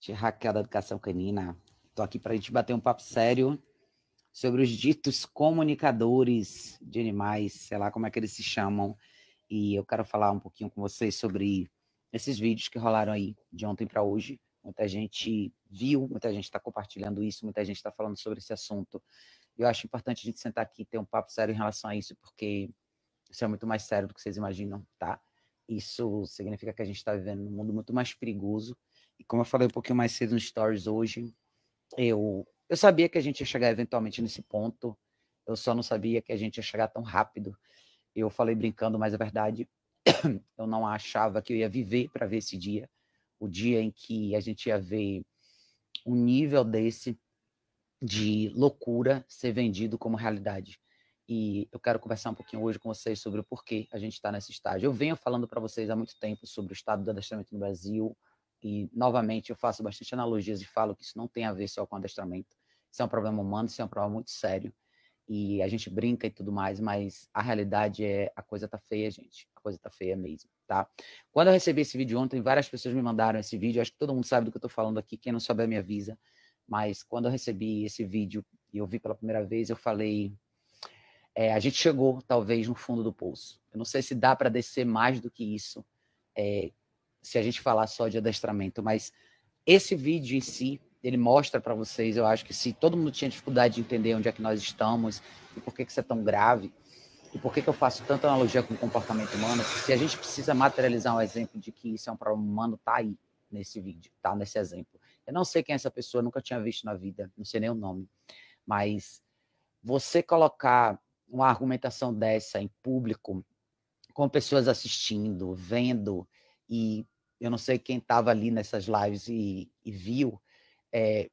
de Raquel da Educação Canina. Estou aqui para a gente bater um papo sério sobre os ditos comunicadores de animais, sei lá como é que eles se chamam. E eu quero falar um pouquinho com vocês sobre esses vídeos que rolaram aí de ontem para hoje. Muita gente viu, muita gente está compartilhando isso, muita gente está falando sobre esse assunto. Eu acho importante a gente sentar aqui e ter um papo sério em relação a isso, porque isso é muito mais sério do que vocês imaginam, tá? Isso significa que a gente está vivendo num mundo muito mais perigoso e como eu falei um pouquinho mais cedo nos stories hoje, eu, eu sabia que a gente ia chegar eventualmente nesse ponto, eu só não sabia que a gente ia chegar tão rápido. Eu falei brincando, mas é verdade. Eu não achava que eu ia viver para ver esse dia, o dia em que a gente ia ver um nível desse de loucura ser vendido como realidade. E eu quero conversar um pouquinho hoje com vocês sobre o porquê a gente está nesse estágio. Eu venho falando para vocês há muito tempo sobre o estado do adestramento no Brasil, e novamente eu faço bastante analogias e falo que isso não tem a ver só com adestramento, isso é um problema humano, isso é um problema muito sério, e a gente brinca e tudo mais, mas a realidade é a coisa tá feia, gente. A coisa tá feia mesmo, tá? Quando eu recebi esse vídeo ontem, várias pessoas me mandaram esse vídeo, acho que todo mundo sabe do que eu tô falando aqui, quem não souber me avisa. Mas quando eu recebi esse vídeo e eu vi pela primeira vez, eu falei, é, a gente chegou talvez no fundo do poço. Eu não sei se dá para descer mais do que isso. É, se a gente falar só de adestramento, mas esse vídeo em si, ele mostra para vocês, eu acho que se todo mundo tinha dificuldade de entender onde é que nós estamos e por que, que isso é tão grave, e por que, que eu faço tanta analogia com o comportamento humano, se a gente precisa materializar um exemplo de que isso é um problema humano, tá aí nesse vídeo, tá nesse exemplo. Eu não sei quem é essa pessoa, nunca tinha visto na vida, não sei nem o nome, mas você colocar uma argumentação dessa em público, com pessoas assistindo, vendo, e eu não sei quem estava ali nessas lives e, e viu, é,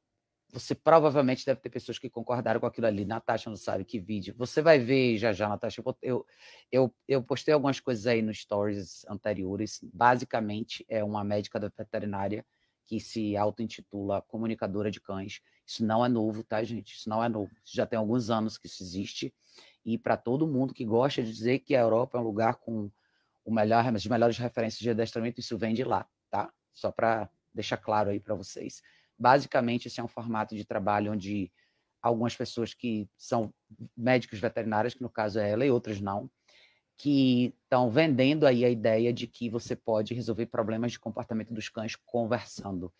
você provavelmente deve ter pessoas que concordaram com aquilo ali. Natasha não sabe que vídeo. Você vai ver já já, Natasha. Eu, eu, eu postei algumas coisas aí nos stories anteriores. Basicamente, é uma médica da veterinária que se auto-intitula comunicadora de cães. Isso não é novo, tá, gente? Isso não é novo. já tem alguns anos que isso existe. E para todo mundo que gosta de dizer que a Europa é um lugar com o melhor, as melhores referências de adestramento, isso vem de lá, tá? Só para deixar claro aí para vocês. Basicamente, esse é um formato de trabalho onde algumas pessoas que são médicos veterinários, que no caso é ela, e outras não, que estão vendendo aí a ideia de que você pode resolver problemas de comportamento dos cães conversando.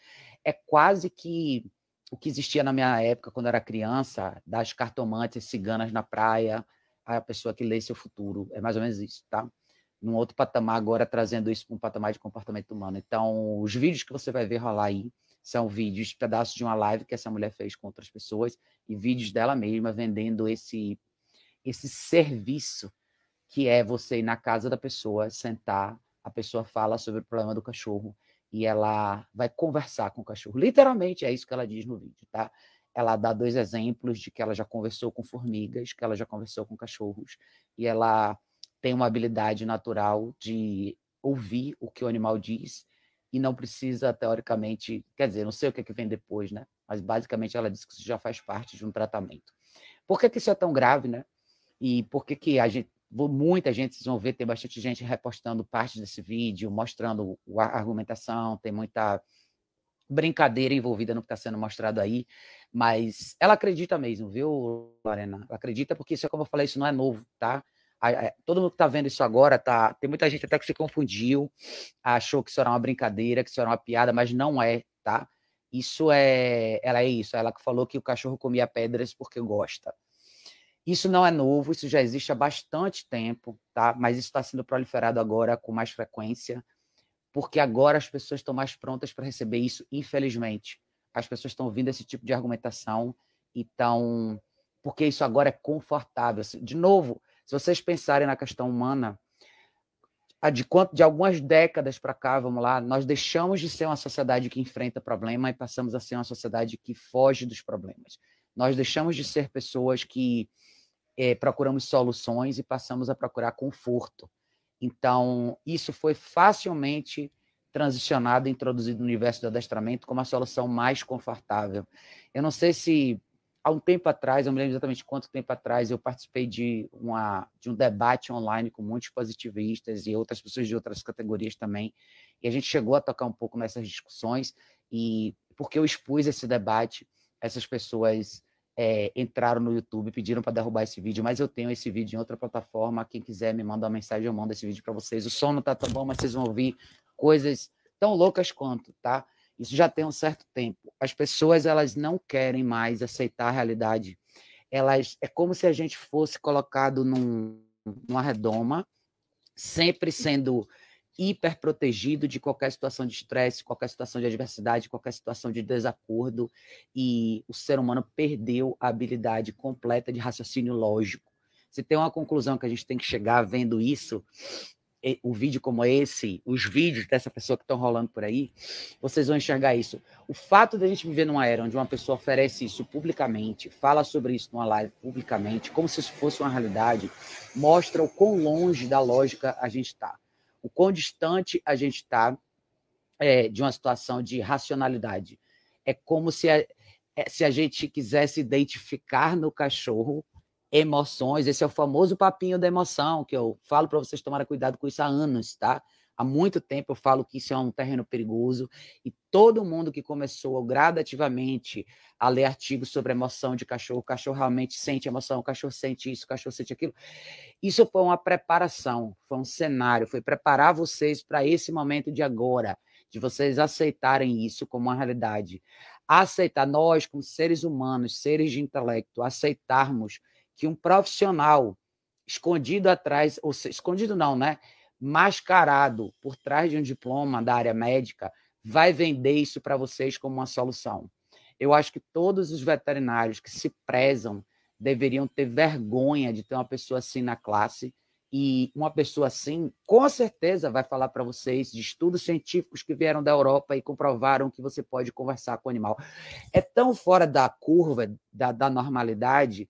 É quase que o que existia na minha época, quando eu era criança, das cartomantes ciganas na praia, a pessoa que lê seu futuro. É mais ou menos isso, tá? num outro patamar agora, trazendo isso para um patamar de comportamento humano. Então, os vídeos que você vai ver rolar aí são vídeos, pedaços de uma live que essa mulher fez com outras pessoas e vídeos dela mesma vendendo esse esse serviço que é você ir na casa da pessoa, sentar, a pessoa fala sobre o problema do cachorro e ela vai conversar com o cachorro. Literalmente é isso que ela diz no vídeo, tá? Ela dá dois exemplos de que ela já conversou com formigas, que ela já conversou com cachorros, e ela tem uma habilidade natural de ouvir o que o animal diz e não precisa, teoricamente, quer dizer, não sei o que, é que vem depois, né? Mas basicamente ela diz que isso já faz parte de um tratamento. Por que, que isso é tão grave, né? E por que, que a gente, muita gente, vocês vão ver, tem bastante gente repostando partes desse vídeo, mostrando a argumentação, tem muita brincadeira envolvida no que está sendo mostrado aí, mas ela acredita mesmo, viu, Lorena? Ela acredita porque isso é como eu falei, isso não é novo, tá? É, todo mundo que está vendo isso agora, tá, tem muita gente até que se confundiu, achou que isso era uma brincadeira, que isso era uma piada, mas não é, tá? Isso é, ela é isso, ela que falou que o cachorro comia pedras porque gosta. Isso não é novo, isso já existe há bastante tempo, tá? Mas isso está sendo proliferado agora com mais frequência, porque agora as pessoas estão mais prontas para receber isso, infelizmente. As pessoas estão ouvindo esse tipo de argumentação e estão. Porque isso agora é confortável. Assim. De novo, se vocês pensarem na questão humana, de, quanto, de algumas décadas para cá, vamos lá, nós deixamos de ser uma sociedade que enfrenta problema e passamos a ser uma sociedade que foge dos problemas. Nós deixamos de ser pessoas que é, procuramos soluções e passamos a procurar conforto. Então, isso foi facilmente transicionado e introduzido no universo do adestramento como a solução mais confortável. Eu não sei se há um tempo atrás, eu não me lembro exatamente quanto tempo atrás, eu participei de, uma, de um debate online com muitos positivistas e outras pessoas de outras categorias também, e a gente chegou a tocar um pouco nessas discussões, e porque eu expus esse debate, essas pessoas é, entraram no YouTube, pediram para derrubar esse vídeo, mas eu tenho esse vídeo em outra plataforma, quem quiser me manda uma mensagem, eu mando esse vídeo para vocês, o som não está tão bom, mas vocês vão ouvir coisas tão loucas quanto, tá? Isso já tem um certo tempo. As pessoas elas não querem mais aceitar a realidade. Elas é como se a gente fosse colocado num, numa redoma, sempre sendo hiper protegido de qualquer situação de estresse, qualquer situação de adversidade, qualquer situação de desacordo, e o ser humano perdeu a habilidade completa de raciocínio lógico. Se tem uma conclusão que a gente tem que chegar vendo isso, o vídeo como esse, os vídeos dessa pessoa que estão rolando por aí, vocês vão enxergar isso. O fato da gente viver numa era onde uma pessoa oferece isso publicamente, fala sobre isso numa live publicamente, como se isso fosse uma realidade, mostra o quão longe da lógica a gente está, o quão distante a gente está é, de uma situação de racionalidade. É como se a, é, se a gente quisesse identificar no cachorro emoções. Esse é o famoso papinho da emoção, que eu falo para vocês tomarem cuidado com isso há anos, tá? Há muito tempo eu falo que isso é um terreno perigoso e todo mundo que começou gradativamente a ler artigos sobre emoção de cachorro, o cachorro realmente sente emoção, o cachorro sente isso, o cachorro sente aquilo. Isso foi uma preparação, foi um cenário, foi preparar vocês para esse momento de agora, de vocês aceitarem isso como uma realidade. Aceitar nós como seres humanos, seres de intelecto, aceitarmos que um profissional escondido atrás, ou seja, escondido não, né? Mascarado por trás de um diploma da área médica, vai vender isso para vocês como uma solução. Eu acho que todos os veterinários que se prezam deveriam ter vergonha de ter uma pessoa assim na classe. E uma pessoa assim, com certeza, vai falar para vocês de estudos científicos que vieram da Europa e comprovaram que você pode conversar com o animal. É tão fora da curva, da, da normalidade,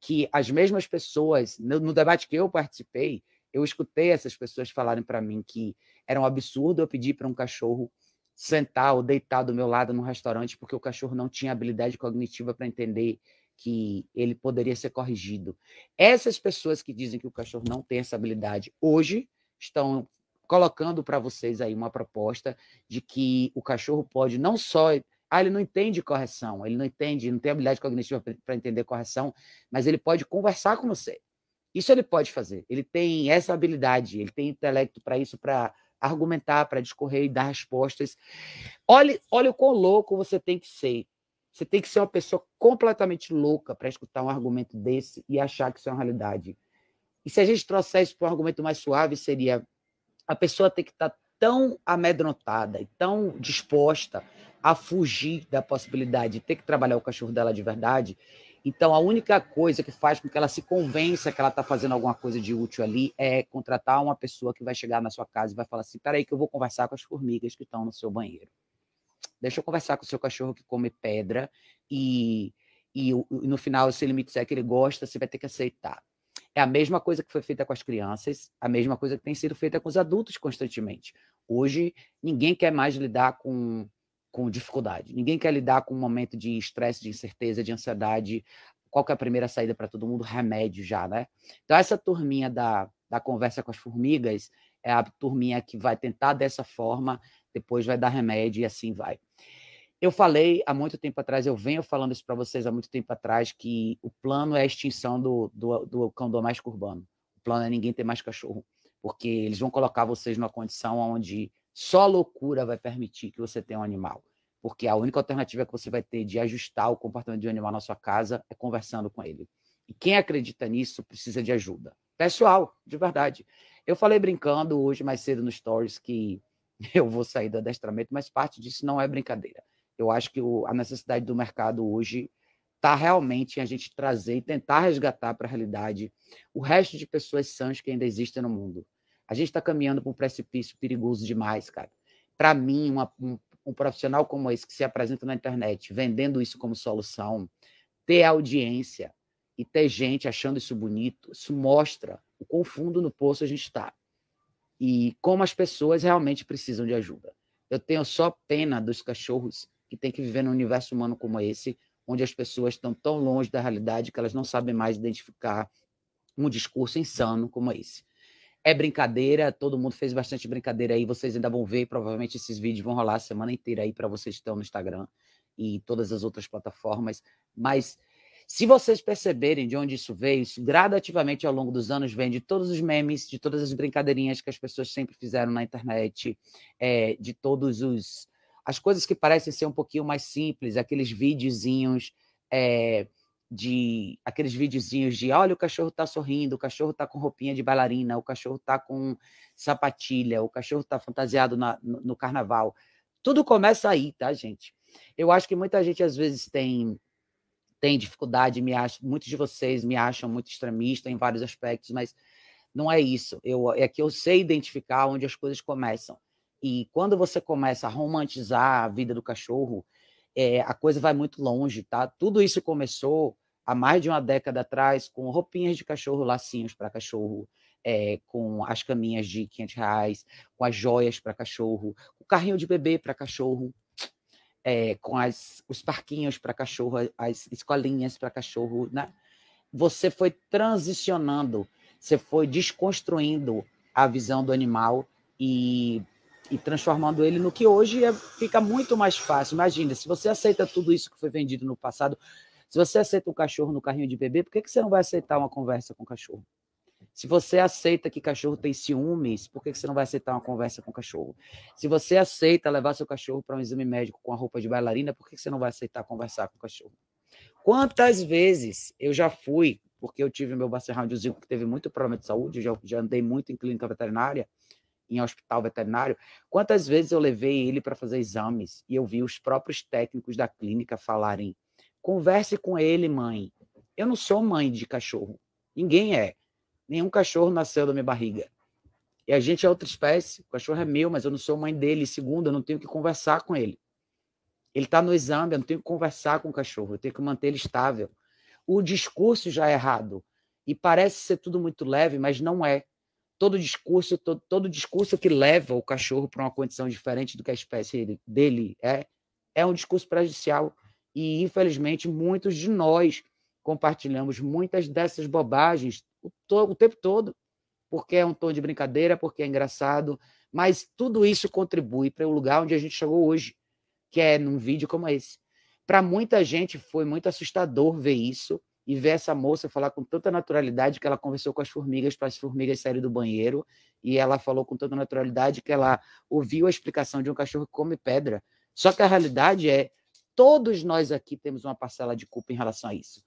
que as mesmas pessoas, no, no debate que eu participei, eu escutei essas pessoas falarem para mim que era um absurdo eu pedir para um cachorro sentar ou deitar do meu lado no restaurante porque o cachorro não tinha habilidade cognitiva para entender que ele poderia ser corrigido. Essas pessoas que dizem que o cachorro não tem essa habilidade hoje estão colocando para vocês aí uma proposta de que o cachorro pode não só ah, ele não entende correção, ele não entende, não tem habilidade cognitiva para entender correção, mas ele pode conversar com você. Isso ele pode fazer. Ele tem essa habilidade, ele tem intelecto para isso, para argumentar, para discorrer e dar respostas. Olha, olha o quão louco você tem que ser. Você tem que ser uma pessoa completamente louca para escutar um argumento desse e achar que isso é uma realidade. E se a gente trouxesse para um argumento mais suave, seria a pessoa tem que estar tá tão amedrontada e tão disposta a fugir da possibilidade de ter que trabalhar o cachorro dela de verdade. Então, a única coisa que faz com que ela se convença que ela está fazendo alguma coisa de útil ali é contratar uma pessoa que vai chegar na sua casa e vai falar assim: peraí, que eu vou conversar com as formigas que estão no seu banheiro. Deixa eu conversar com o seu cachorro que come pedra e, e, e no final, se ele me disser que ele gosta, você vai ter que aceitar. É a mesma coisa que foi feita com as crianças, a mesma coisa que tem sido feita com os adultos constantemente. Hoje, ninguém quer mais lidar com com dificuldade. Ninguém quer lidar com um momento de estresse, de incerteza, de ansiedade. Qual que é a primeira saída para todo mundo? Remédio já, né? Então, essa turminha da, da conversa com as formigas é a turminha que vai tentar dessa forma, depois vai dar remédio e assim vai. Eu falei há muito tempo atrás, eu venho falando isso para vocês há muito tempo atrás, que o plano é a extinção do, do, do cão doméstico urbano. O plano é ninguém ter mais cachorro, porque eles vão colocar vocês numa condição onde só loucura vai permitir que você tenha um animal porque a única alternativa que você vai ter de ajustar o comportamento de um animal na sua casa é conversando com ele. E quem acredita nisso precisa de ajuda. Pessoal, de verdade. Eu falei brincando hoje mais cedo no Stories que eu vou sair do adestramento, mas parte disso não é brincadeira. Eu acho que o, a necessidade do mercado hoje está realmente em a gente trazer e tentar resgatar para a realidade o resto de pessoas sãs que ainda existem no mundo. A gente está caminhando para um precipício perigoso demais, cara. Para mim, uma, um um profissional como esse que se apresenta na internet, vendendo isso como solução, ter audiência e ter gente achando isso bonito, isso mostra o quão fundo no poço a gente está e como as pessoas realmente precisam de ajuda. Eu tenho só pena dos cachorros que têm que viver num universo humano como esse, onde as pessoas estão tão longe da realidade que elas não sabem mais identificar um discurso insano como esse. É brincadeira, todo mundo fez bastante brincadeira aí, vocês ainda vão ver, provavelmente esses vídeos vão rolar a semana inteira aí para vocês que estão no Instagram e todas as outras plataformas, mas se vocês perceberem de onde isso veio, isso gradativamente ao longo dos anos vem de todos os memes, de todas as brincadeirinhas que as pessoas sempre fizeram na internet, é, de todos os as coisas que parecem ser um pouquinho mais simples, aqueles videozinhos é, de aqueles videozinhos de olha, o cachorro tá sorrindo, o cachorro tá com roupinha de bailarina, o cachorro tá com sapatilha, o cachorro tá fantasiado na, no, no carnaval. Tudo começa aí, tá, gente? Eu acho que muita gente às vezes tem tem dificuldade, me acha, muitos de vocês me acham muito extremista em vários aspectos, mas não é isso. Eu, é que eu sei identificar onde as coisas começam. E quando você começa a romantizar a vida do cachorro, é, a coisa vai muito longe, tá? Tudo isso começou há mais de uma década atrás com roupinhas de cachorro, lacinhos para cachorro, é, com as caminhas de 500 reais, com as joias para cachorro, o carrinho de bebê para cachorro, é, com as, os parquinhos para cachorro, as escolinhas para cachorro. Né? Você foi transicionando, você foi desconstruindo a visão do animal e, e transformando ele no que hoje é, fica muito mais fácil. Imagina, se você aceita tudo isso que foi vendido no passado, se você aceita um cachorro no carrinho de bebê, por que, que você não vai aceitar uma conversa com o cachorro? Se você aceita que cachorro tem ciúmes, por que, que você não vai aceitar uma conversa com o cachorro? Se você aceita levar seu cachorro para um exame médico com a roupa de bailarina, por que, que você não vai aceitar conversar com o cachorro? Quantas vezes eu já fui, porque eu tive meu bacerraldiozinho que teve muito problema de saúde, já, já andei muito em clínica veterinária, em hospital veterinário, quantas vezes eu levei ele para fazer exames e eu vi os próprios técnicos da clínica falarem Converse com ele, mãe. Eu não sou mãe de cachorro. Ninguém é. Nenhum cachorro nasceu da minha barriga. E a gente é outra espécie. O cachorro é meu, mas eu não sou mãe dele. Segundo, eu não tenho que conversar com ele. Ele está no exame, eu não tenho que conversar com o cachorro. Eu tenho que manter ele estável. O discurso já é errado. E parece ser tudo muito leve, mas não é. Todo discurso, todo, todo discurso que leva o cachorro para uma condição diferente do que a espécie dele é, é um discurso prejudicial e, infelizmente, muitos de nós compartilhamos muitas dessas bobagens o, o tempo todo, porque é um tom de brincadeira, porque é engraçado, mas tudo isso contribui para o lugar onde a gente chegou hoje, que é num vídeo como esse. Para muita gente foi muito assustador ver isso e ver essa moça falar com tanta naturalidade que ela conversou com as formigas para as formigas saírem do banheiro e ela falou com tanta naturalidade que ela ouviu a explicação de um cachorro que come pedra. Só que a realidade é Todos nós aqui temos uma parcela de culpa em relação a isso.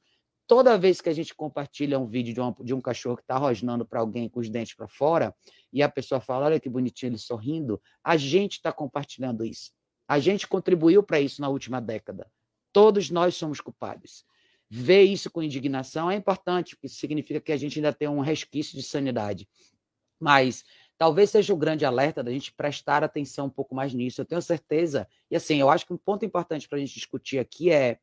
Toda vez que a gente compartilha um vídeo de, uma, de um cachorro que está rosnando para alguém com os dentes para fora e a pessoa fala, olha que bonitinho ele sorrindo, a gente está compartilhando isso. A gente contribuiu para isso na última década. Todos nós somos culpados. Ver isso com indignação é importante, porque significa que a gente ainda tem um resquício de sanidade. Mas Talvez seja o grande alerta da gente prestar atenção um pouco mais nisso, eu tenho certeza. E assim, eu acho que um ponto importante para a gente discutir aqui é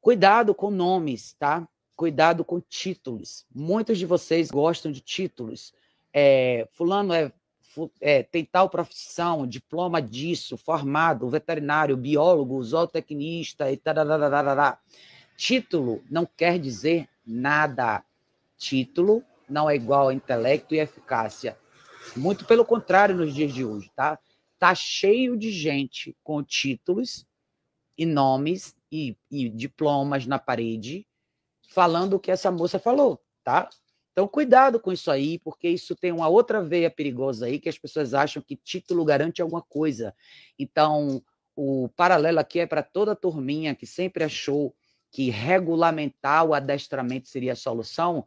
cuidado com nomes, tá? Cuidado com títulos. Muitos de vocês gostam de títulos. É, fulano é, é, tem tal profissão, diploma disso, formado, veterinário, biólogo, zootecnista e tararararará. Título não quer dizer nada. Título não é igual a intelecto e eficácia. Muito pelo contrário nos dias de hoje, tá? Tá cheio de gente com títulos e nomes e, e diplomas na parede falando o que essa moça falou, tá? Então, cuidado com isso aí, porque isso tem uma outra veia perigosa aí, que as pessoas acham que título garante alguma coisa. Então, o paralelo aqui é para toda a turminha que sempre achou que regulamentar o adestramento seria a solução.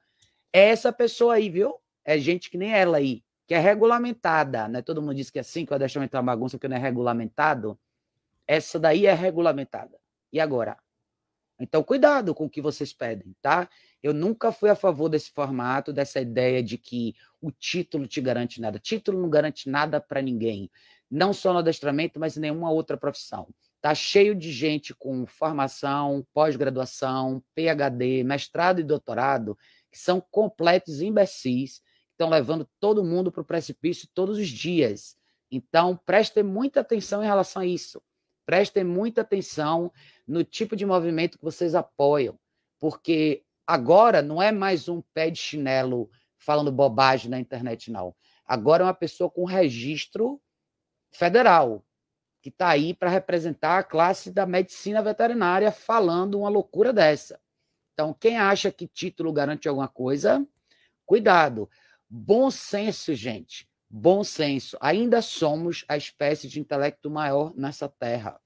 É essa pessoa aí, viu? É gente que nem ela aí, que é regulamentada, né? Todo mundo diz que é assim, que o adestramento é uma bagunça porque não é regulamentado. Essa daí é regulamentada. E agora? Então, cuidado com o que vocês pedem, tá? Eu nunca fui a favor desse formato, dessa ideia de que o título te garante nada. Título não garante nada para ninguém, não só no adestramento, mas em nenhuma outra profissão. Tá cheio de gente com formação, pós-graduação, PhD, mestrado e doutorado, que são completos imbecis, estão levando todo mundo para o precipício todos os dias. Então, prestem muita atenção em relação a isso. Prestem muita atenção no tipo de movimento que vocês apoiam, porque agora não é mais um pé de chinelo falando bobagem na internet, não. Agora é uma pessoa com registro federal, que está aí para representar a classe da medicina veterinária falando uma loucura dessa. Então, quem acha que título garante alguma coisa, cuidado. Bom senso, gente. Bom senso. Ainda somos a espécie de intelecto maior nessa terra.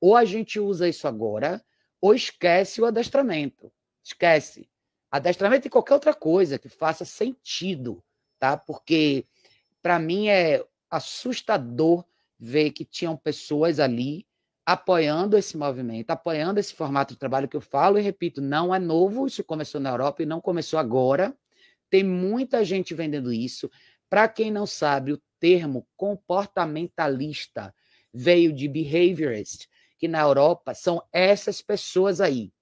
Ou a gente usa isso agora, ou esquece o adestramento. Esquece. Adestramento e qualquer outra coisa que faça sentido, tá? Porque para mim é assustador ver que tinham pessoas ali apoiando esse movimento, apoiando esse formato de trabalho que eu falo e repito, não é novo, isso começou na Europa e não começou agora, tem muita gente vendendo isso. Para quem não sabe, o termo comportamentalista veio de behaviorist, que na Europa são essas pessoas aí.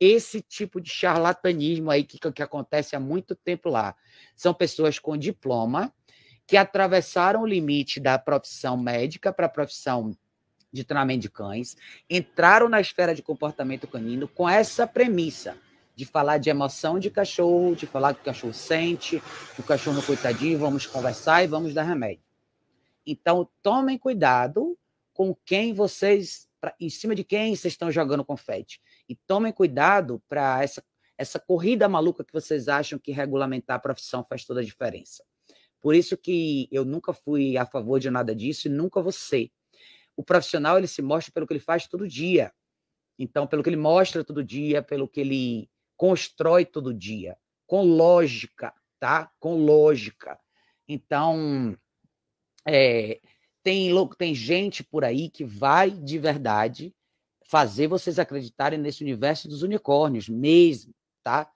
Esse tipo de charlatanismo aí que, que acontece há muito tempo lá. São pessoas com diploma que atravessaram o limite da profissão médica para a profissão de treinamento de cães, entraram na esfera de comportamento canino com essa premissa de falar de emoção de cachorro, de falar que o cachorro sente, que o cachorro coitadinho, vamos conversar e vamos dar remédio. Então, tomem cuidado com quem vocês, pra, em cima de quem vocês estão jogando confete. E tomem cuidado para essa, essa corrida maluca que vocês acham que regulamentar a profissão faz toda a diferença. Por isso que eu nunca fui a favor de nada disso e nunca você O profissional, ele se mostra pelo que ele faz todo dia. Então, pelo que ele mostra todo dia, pelo que ele constrói todo dia, com lógica, tá? Com lógica. Então, é, tem, tem gente por aí que vai de verdade fazer vocês acreditarem nesse universo dos unicórnios mesmo, tá?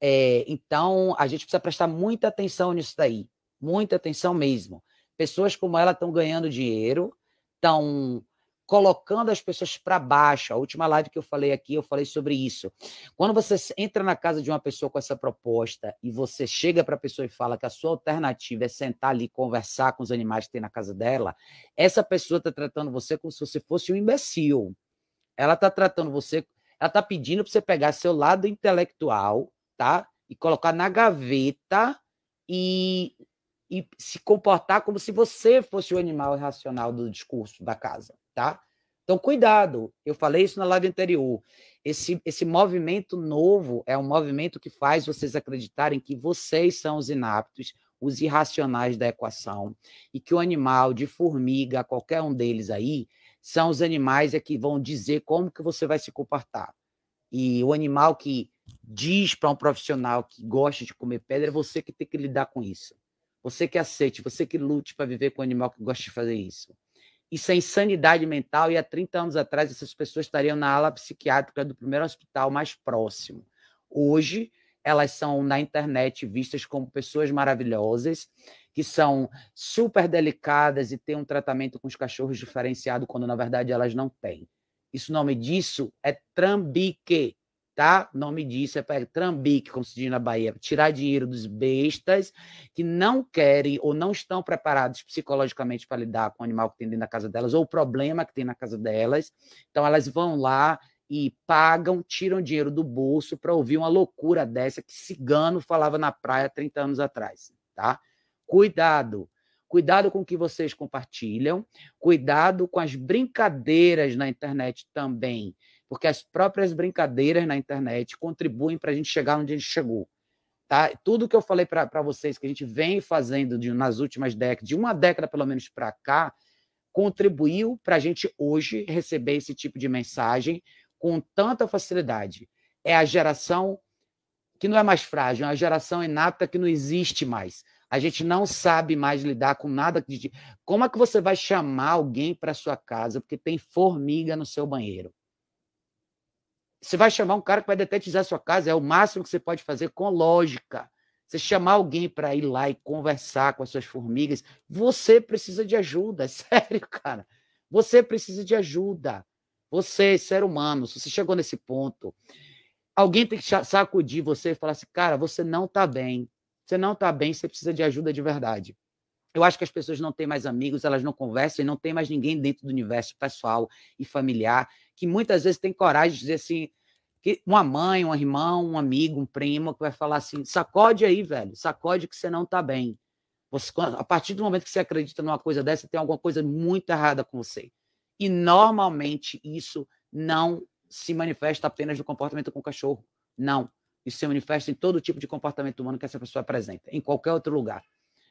É, então, a gente precisa prestar muita atenção nisso daí, muita atenção mesmo. Pessoas como ela estão ganhando dinheiro, estão colocando as pessoas para baixo. A última live que eu falei aqui, eu falei sobre isso. Quando você entra na casa de uma pessoa com essa proposta e você chega para a pessoa e fala que a sua alternativa é sentar ali e conversar com os animais que tem na casa dela, essa pessoa está tratando você como se você fosse um imbecil. Ela está tratando você, ela está pedindo para você pegar seu lado intelectual, tá? E colocar na gaveta e e se comportar como se você fosse o animal irracional do discurso da casa, tá? Então, cuidado, eu falei isso na live anterior. Esse, esse movimento novo é um movimento que faz vocês acreditarem que vocês são os inaptos, os irracionais da equação, e que o animal de formiga, qualquer um deles aí, são os animais é que vão dizer como que você vai se comportar. E o animal que diz para um profissional que gosta de comer pedra é você que tem que lidar com isso. Você que aceite, você que lute para viver com um animal que gosta de fazer isso. Isso é insanidade mental e há 30 anos atrás essas pessoas estariam na ala psiquiátrica do primeiro hospital mais próximo. Hoje, elas são na internet vistas como pessoas maravilhosas, que são super delicadas e têm um tratamento com os cachorros diferenciado quando na verdade elas não têm. Isso nome disso é trambique tá? O nome disso é para trambique, como se diz na Bahia, tirar dinheiro dos bestas que não querem ou não estão preparados psicologicamente para lidar com o animal que tem dentro da casa delas ou o problema que tem na casa delas. Então elas vão lá e pagam, tiram dinheiro do bolso para ouvir uma loucura dessa que cigano falava na praia 30 anos atrás, tá? Cuidado. Cuidado com o que vocês compartilham, cuidado com as brincadeiras na internet também porque as próprias brincadeiras na internet contribuem para a gente chegar onde a gente chegou. Tá? Tudo que eu falei para vocês que a gente vem fazendo de, nas últimas décadas, de uma década pelo menos para cá, contribuiu para a gente hoje receber esse tipo de mensagem com tanta facilidade. É a geração que não é mais frágil, é a geração inapta que não existe mais. A gente não sabe mais lidar com nada. De... Como é que você vai chamar alguém para sua casa porque tem formiga no seu banheiro? Você vai chamar um cara que vai detetizar sua casa, é o máximo que você pode fazer com lógica. Você chamar alguém para ir lá e conversar com as suas formigas, você precisa de ajuda, sério, cara. Você precisa de ajuda. Você, ser humano, se você chegou nesse ponto, alguém tem que sacudir você e falar assim: cara, você não está bem. Você não está bem, você precisa de ajuda de verdade. Eu acho que as pessoas não têm mais amigos, elas não conversam e não tem mais ninguém dentro do universo pessoal e familiar que muitas vezes tem coragem de dizer assim, que uma mãe, um irmão, um amigo, um primo, que vai falar assim, sacode aí, velho, sacode que você não está bem. Você, a partir do momento que você acredita numa coisa dessa, tem alguma coisa muito errada com você. E normalmente isso não se manifesta apenas no comportamento com o cachorro. Não. Isso se manifesta em todo tipo de comportamento humano que essa pessoa apresenta, em qualquer outro lugar.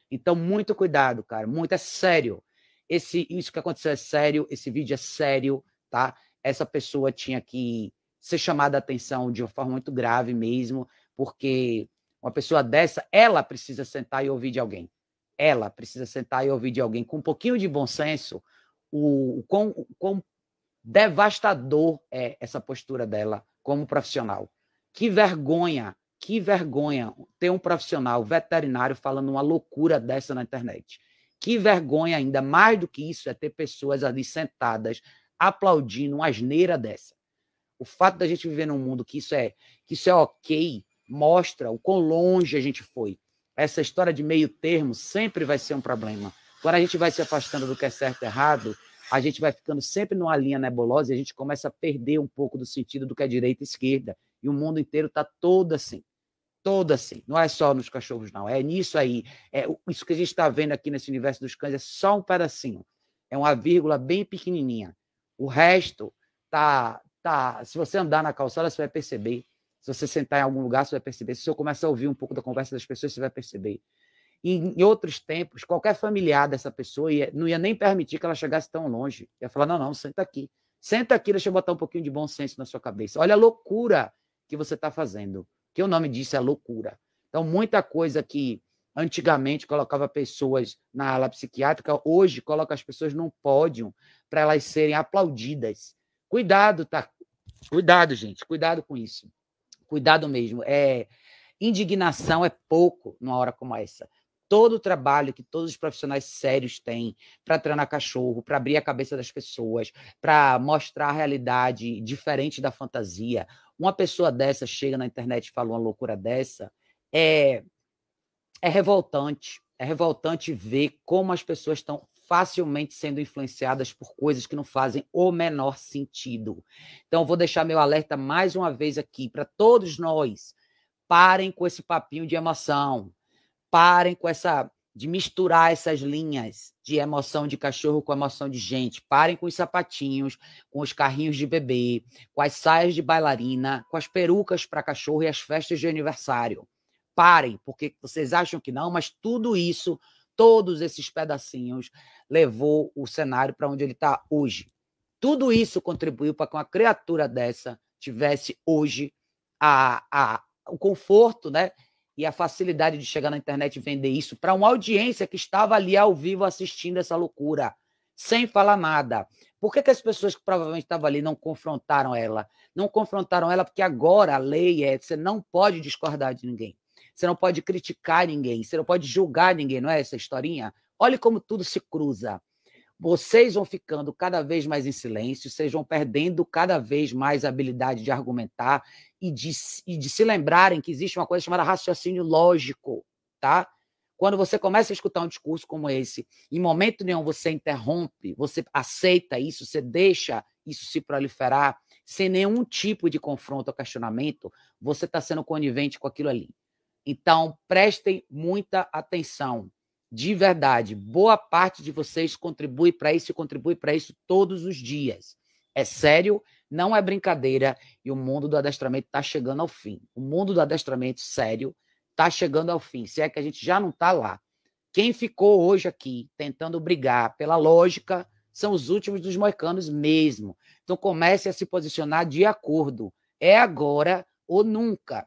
Então, muito cuidado, cara. Muito é sério. Esse, isso que aconteceu é sério. Esse vídeo é sério, tá? essa pessoa tinha que ser chamada a atenção de uma forma muito grave mesmo, porque uma pessoa dessa, ela precisa sentar e ouvir de alguém. Ela precisa sentar e ouvir de alguém com um pouquinho de bom senso o, o, quão, o quão devastador é essa postura dela como profissional. Que vergonha, que vergonha ter um profissional veterinário falando uma loucura dessa na internet. Que vergonha ainda, mais do que isso, é ter pessoas ali sentadas aplaudindo uma asneira dessa. O fato da gente viver num mundo que isso é, que isso é ok, mostra o quão longe a gente foi. Essa história de meio termo sempre vai ser um problema. Quando a gente vai se afastando do que é certo e errado, a gente vai ficando sempre numa linha nebulosa e a gente começa a perder um pouco do sentido do que é direita e esquerda. E o mundo inteiro está todo assim. Todo assim. Não é só nos cachorros, não. É nisso aí. É isso que a gente está vendo aqui nesse universo dos cães é só um pedacinho. É uma vírgula bem pequenininha. O resto tá, tá. Se você andar na calçada, você vai perceber. Se você sentar em algum lugar, você vai perceber. Se você começar a ouvir um pouco da conversa das pessoas, você vai perceber. E em outros tempos, qualquer familiar dessa pessoa ia, não ia nem permitir que ela chegasse tão longe. Ia falar: não, não, senta aqui. Senta aqui, deixa eu botar um pouquinho de bom senso na sua cabeça. Olha a loucura que você está fazendo. Que o nome disso é loucura. Então, muita coisa que antigamente colocava pessoas na ala psiquiátrica, hoje coloca as pessoas num pódio para elas serem aplaudidas. Cuidado, tá? Cuidado, gente, cuidado com isso. Cuidado mesmo. É indignação é pouco numa hora como essa. Todo o trabalho que todos os profissionais sérios têm para treinar cachorro, para abrir a cabeça das pessoas, para mostrar a realidade diferente da fantasia. Uma pessoa dessa chega na internet e fala uma loucura dessa, é é revoltante. É revoltante ver como as pessoas estão facilmente sendo influenciadas por coisas que não fazem o menor sentido. Então, vou deixar meu alerta mais uma vez aqui para todos nós. Parem com esse papinho de emoção. Parem com essa de misturar essas linhas de emoção de cachorro com emoção de gente. Parem com os sapatinhos, com os carrinhos de bebê, com as saias de bailarina, com as perucas para cachorro e as festas de aniversário parem, porque vocês acham que não, mas tudo isso, todos esses pedacinhos, levou o cenário para onde ele está hoje. Tudo isso contribuiu para que uma criatura dessa tivesse hoje a, a, o conforto né, e a facilidade de chegar na internet e vender isso para uma audiência que estava ali ao vivo assistindo essa loucura, sem falar nada. Por que, que as pessoas que provavelmente estavam ali não confrontaram ela? Não confrontaram ela porque agora a lei é: você não pode discordar de ninguém. Você não pode criticar ninguém, você não pode julgar ninguém, não é essa historinha? Olha como tudo se cruza. Vocês vão ficando cada vez mais em silêncio, vocês vão perdendo cada vez mais a habilidade de argumentar e de, e de se lembrarem que existe uma coisa chamada raciocínio lógico, tá? Quando você começa a escutar um discurso como esse, em momento nenhum você interrompe, você aceita isso, você deixa isso se proliferar sem nenhum tipo de confronto ou questionamento, você está sendo conivente com aquilo ali. Então, prestem muita atenção. De verdade, boa parte de vocês contribui para isso e contribui para isso todos os dias. É sério, não é brincadeira e o mundo do adestramento está chegando ao fim. O mundo do adestramento sério está chegando ao fim, se é que a gente já não está lá. Quem ficou hoje aqui tentando brigar pela lógica são os últimos dos moicanos mesmo. Então comece a se posicionar de acordo. É agora ou nunca.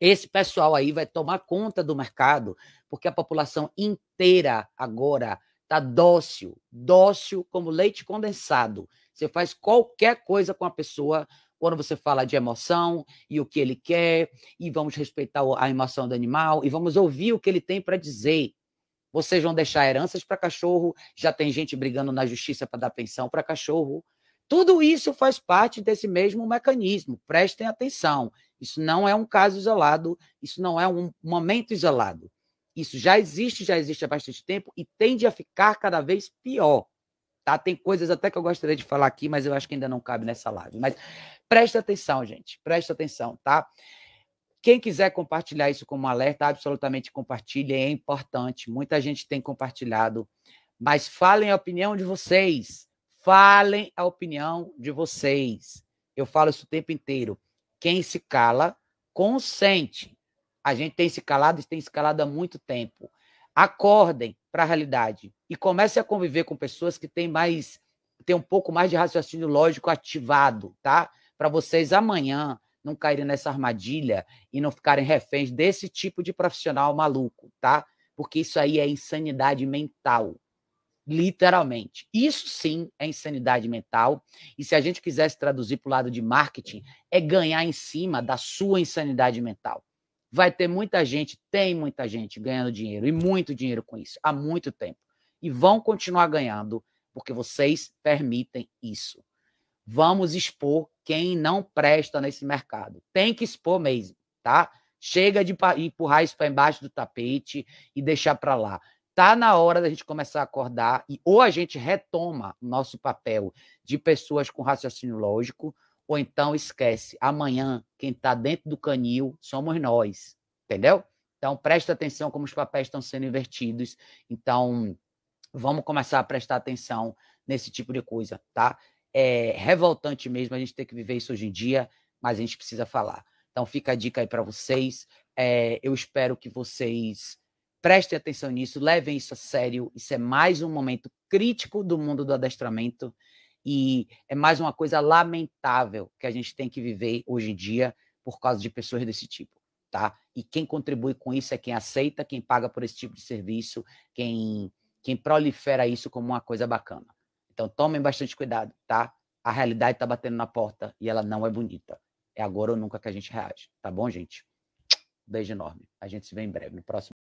Esse pessoal aí vai tomar conta do mercado, porque a população inteira agora está dócil, dócil como leite condensado. Você faz qualquer coisa com a pessoa quando você fala de emoção e o que ele quer, e vamos respeitar a emoção do animal e vamos ouvir o que ele tem para dizer. Vocês vão deixar heranças para cachorro, já tem gente brigando na justiça para dar pensão para cachorro. Tudo isso faz parte desse mesmo mecanismo. Prestem atenção. Isso não é um caso isolado, isso não é um momento isolado. Isso já existe, já existe há bastante tempo e tende a ficar cada vez pior. Tá? Tem coisas até que eu gostaria de falar aqui, mas eu acho que ainda não cabe nessa live. Mas presta atenção, gente, presta atenção, tá? Quem quiser compartilhar isso como alerta, absolutamente compartilhe, é importante. Muita gente tem compartilhado, mas falem a opinião de vocês. Falem a opinião de vocês. Eu falo isso o tempo inteiro. Quem se cala, consente. A gente tem se calado e tem se calado há muito tempo. Acordem para a realidade e comece a conviver com pessoas que têm mais, têm um pouco mais de raciocínio lógico ativado, tá? Para vocês amanhã não caírem nessa armadilha e não ficarem reféns desse tipo de profissional maluco, tá? Porque isso aí é insanidade mental literalmente. Isso sim é insanidade mental. E se a gente quisesse traduzir para o lado de marketing, é ganhar em cima da sua insanidade mental. Vai ter muita gente, tem muita gente ganhando dinheiro e muito dinheiro com isso há muito tempo. E vão continuar ganhando porque vocês permitem isso. Vamos expor quem não presta nesse mercado. Tem que expor mesmo, tá? Chega de empurrar isso para embaixo do tapete e deixar para lá. Está na hora da gente começar a acordar e ou a gente retoma nosso papel de pessoas com raciocínio lógico, ou então esquece. Amanhã, quem está dentro do canil somos nós, entendeu? Então, presta atenção como os papéis estão sendo invertidos. Então, vamos começar a prestar atenção nesse tipo de coisa, tá? É revoltante mesmo a gente ter que viver isso hoje em dia, mas a gente precisa falar. Então, fica a dica aí para vocês. É, eu espero que vocês Prestem atenção nisso, levem isso a sério. Isso é mais um momento crítico do mundo do adestramento e é mais uma coisa lamentável que a gente tem que viver hoje em dia por causa de pessoas desse tipo, tá? E quem contribui com isso é quem aceita, quem paga por esse tipo de serviço, quem quem prolifera isso como uma coisa bacana. Então tomem bastante cuidado, tá? A realidade está batendo na porta e ela não é bonita. É agora ou nunca que a gente reage, tá bom, gente? Beijo enorme. A gente se vê em breve no próximo